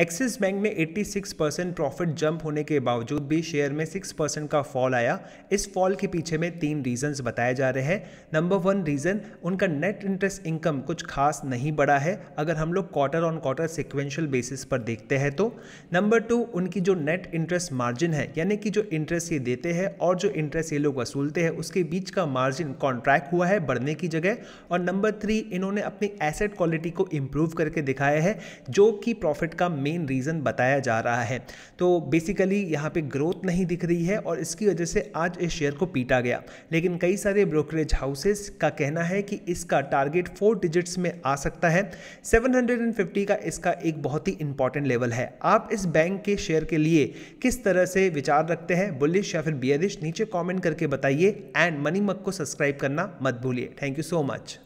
axis bank में 86 percent profit jump होने के बावजूद भी शेयर में 6 परसेंट का फॉल आया इस फॉल के पीछे में तीन रीजंस बताए जा रहे हैं नंबर वन रीज़न उनका नेट इंटरेस्ट इनकम कुछ खास नहीं बढ़ा है अगर हम लोग quarter on quarter sequential basis पर देखते हैं तो नंबर टू उनकी जो नेट इंटरेस्ट मार्जिन है यानी कि जो इंटरेस्ट ये देते हैं और जो इंटरेस्ट ये लोग वसूलते हैं उसके बीच का मार्जिन कॉन्ट्रैक्ट हुआ है बढ़ने की जगह और नंबर थ्री इन्होंने अपनी एसेट क्वालिटी को इम्प्रूव करके दिखाया है जो कि प्रॉफिट का मेन मेन रीज़न बताया जा रहा है तो बेसिकली यहाँ पे ग्रोथ नहीं दिख रही है और इसकी वजह से आज इस शेयर को पीटा गया लेकिन कई सारे ब्रोकरेज हाउसेस का कहना है कि इसका टारगेट फोर डिजिट्स में आ सकता है 750 का इसका एक बहुत ही इंपॉर्टेंट लेवल है आप इस बैंक के शेयर के लिए किस तरह से विचार रखते हैं बुलिश या फिर बियरिश नीचे कॉमेंट करके बताइए एंड मनी मक को सब्सक्राइब करना मत भूलिए थैंक यू सो मच